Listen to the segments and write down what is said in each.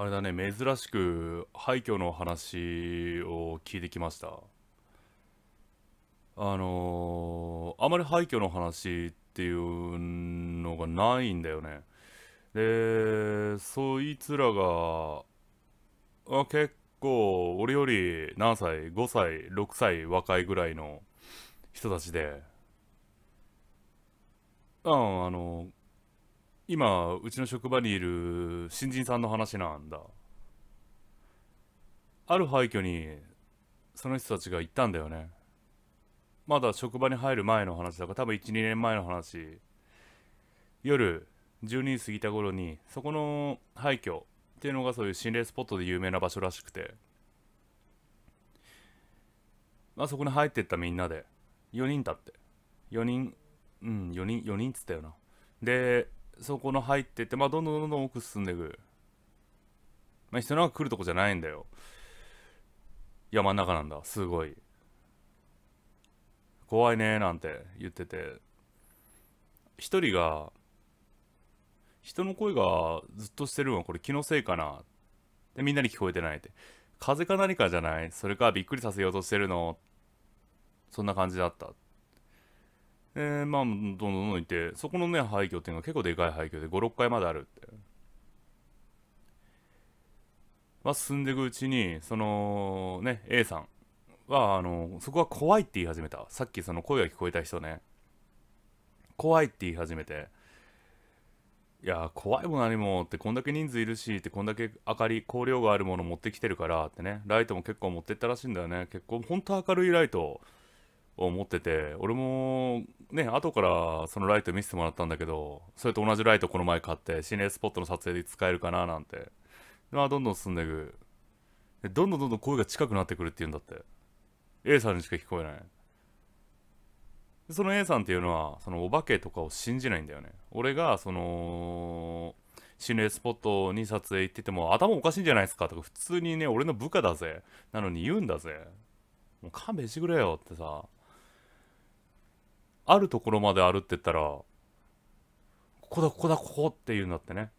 あれだね、珍しく廃墟の話を聞いてきました。あのー、あまり廃墟の話っていうのがないんだよね。で、そいつらが、あ結構、俺より何歳 ?5 歳 ?6 歳若いぐらいの人たちで、うん、あのー、今うちの職場にいる新人さんの話なんだある廃墟にその人たちが行ったんだよねまだ職場に入る前の話だから多分12年前の話夜12時過ぎた頃にそこの廃墟っていうのがそういう心霊スポットで有名な場所らしくてまあそこに入ってったみんなで4人だって4人うん4人4人っつったよなでそこの入ってって、まあ、どんどんどんどん奥進んでいく。まあ、人なんか来るとこじゃないんだよ。山の中なんだ、すごい。怖いねなんて言ってて、一人が、人の声がずっとしてるわ、これ気のせいかな。で、みんなに聞こえてないって。風か何かじゃないそれかびっくりさせようとしてるのそんな感じだった。えー、まあ、どんどんどんどんいて、そこのね、廃墟っていうのは結構でかい廃墟で、5、6階まであるって。まあ、進んでいくうちに、その、ね、A さんは、あの、そこは怖いって言い始めた。さっきその声が聞こえた人ね。怖いって言い始めて、いや、怖いも何もって、こんだけ人数いるし、って、こんだけ明かり、光量があるもの持ってきてるからってね、ライトも結構持ってったらしいんだよね。結構、ほんと明るいライト思ってて俺もね後からそのライト見せてもらったんだけどそれと同じライトこの前買って心霊スポットの撮影で使えるかななんてまあどんどん進んでいくでどんどんどんどん声が近くなってくるっていうんだって A さんにしか聞こえないその A さんっていうのはそのお化けとかを信じないんだよね俺がその心霊スポットに撮影行ってても頭おかしいんじゃないですかとか普通にね俺の部下だぜなのに言うんだぜもう勘弁してくれよってさあるところまであるって言ったらここだここだここって言うんだってね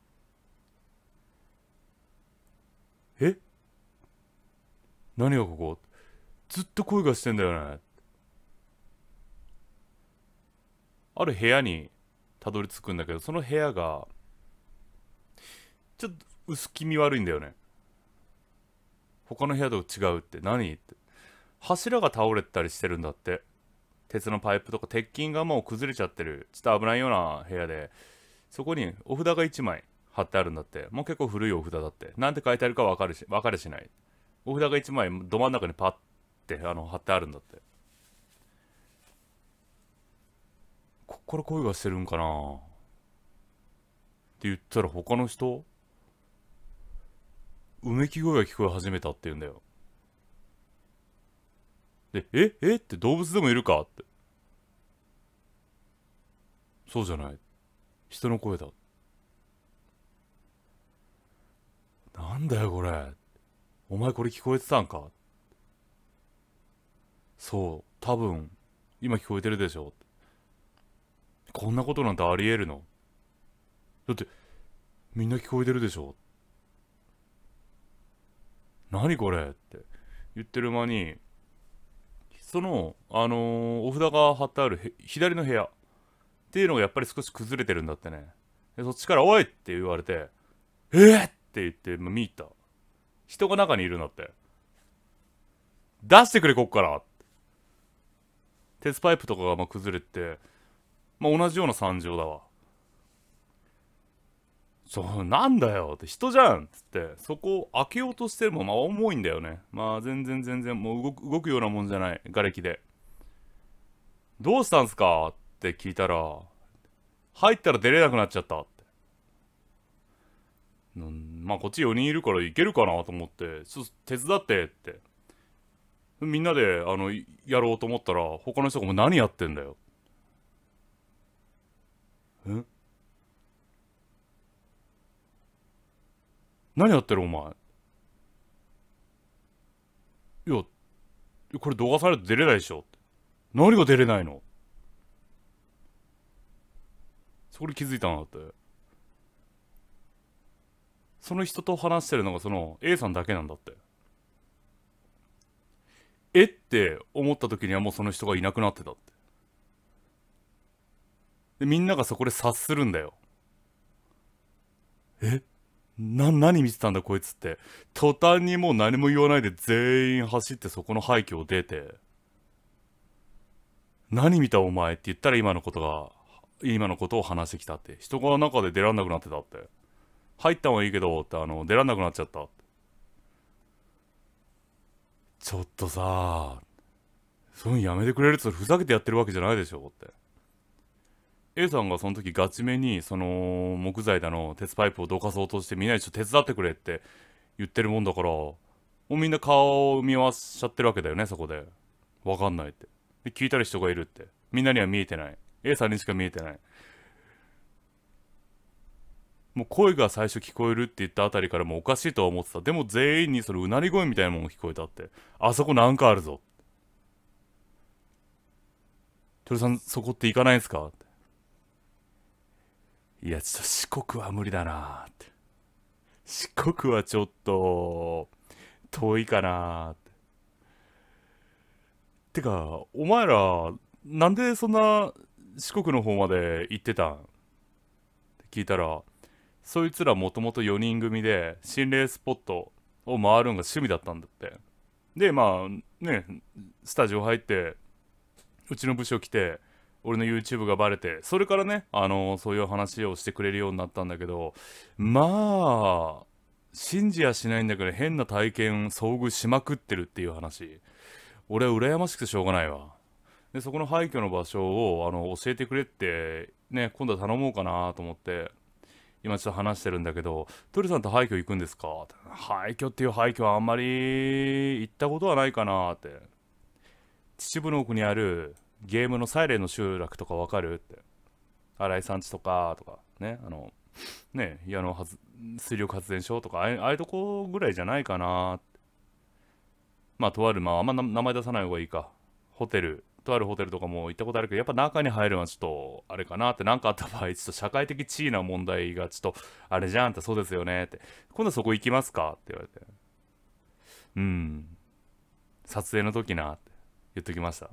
え何がここずっと声がしてんだよねある部屋にたどり着くんだけどその部屋がちょっと薄気味悪いんだよね他の部屋と違うって何って柱が倒れたりしてるんだって鉄のパイプとか鉄筋がもう崩れちゃってるちょっと危ないような部屋でそこにお札が1枚貼ってあるんだってもう結構古いお札だってなんて書いてあるか分かるし分かれしないお札が1枚ど真ん中にパッてあの貼ってあるんだってこっから声がしてるんかなって言ったら他の人うめき声が聞こえ始めたって言うんだよで、ええって動物でもいるかって。そうじゃない。人の声だ。なんだよこれ。お前これ聞こえてたんかそう、多分、今聞こえてるでしょ。こんなことなんてありえるのだって、みんな聞こえてるでしょ。何これって言ってる間に、その、あのー、お札が貼ってある左の部屋っていうのがやっぱり少し崩れてるんだってねでそっちから「おい!」って言われて「えー、って言って見に見た人が中にいるんだって出してくれこっから鉄パイプとかがまあ崩れて、まあ、同じような惨状だわそうなんだよって人じゃんっつってそこを開けようとしてもまあ重いんだよねまあ全然全然もう動く動くようなもんじゃない瓦礫でどうしたんすかって聞いたら入ったら出れなくなっちゃったってまあこっち4人いるからいけるかなと思ってちょっと手伝ってってみんなであのやろうと思ったら他の人が「もう何やってんだよ」え何やってるお前いやこれ動画されて出れないでしょ何が出れないのそこで気づいたんだってその人と話してるのがその A さんだけなんだってえって思った時にはもうその人がいなくなってたってでみんながそこで察するんだよえっな、何見てたんだこいつって。途端にもう何も言わないで全員走ってそこの廃墟を出て、何見たお前って言ったら今のことが、今のことを話してきたって。人が中で出らんなくなってたって。入ったはいいけどって、あの、出らんなくなっちゃった。ちょっとさ、そういうのやめてくれるってふざけてやってるわけじゃないでしょって。A さんがその時ガチめにその木材だの鉄パイプをどかそうとしてみんなっと手伝ってくれって言ってるもんだからもうみんな顔を見合わしちゃってるわけだよねそこで分かんないってで聞いたり人がいるってみんなには見えてない A さんにしか見えてないもう声が最初聞こえるって言ったあたりからもうおかしいとは思ってたでも全員にそのうなり声みたいなもん聞こえたってあそこなんかあるぞ鳥さんそこって行かないんすかっていや、ちょっと四国は無理だなって。四国はちょっと、遠いかなって。てか、お前ら、なんでそんな四国の方まで行ってたんって聞いたら、そいつらもともと4人組で心霊スポットを回るのが趣味だったんだって。で、まあね、スタジオ入って、うちの部署来て、俺の YouTube がバレて、それからね、あのー、そういう話をしてくれるようになったんだけど、まあ、信じやしないんだけど、変な体験遭遇しまくってるっていう話。俺は羨ましくてしょうがないわ。で、そこの廃墟の場所を、あの、教えてくれって、ね、今度は頼もうかなと思って、今ちょっと話してるんだけど、鳥さんと廃墟行くんですか廃墟っていう廃墟はあんまり行ったことはないかなって。秩父の奥にあるゲームのサイレンの集落とかわかるって新井さんちとかとかねあのね矢野発水力発電所とかああいうとこぐらいじゃないかなまあとあるまああんま名前出さない方がいいかホテルとあるホテルとかも行ったことあるけどやっぱ中に入るのはちょっとあれかなって何かあった場合ちょっと社会的地位な問題がちょっとあれじゃんってそうですよねって今度そこ行きますかって言われてうん撮影の時なって言っときました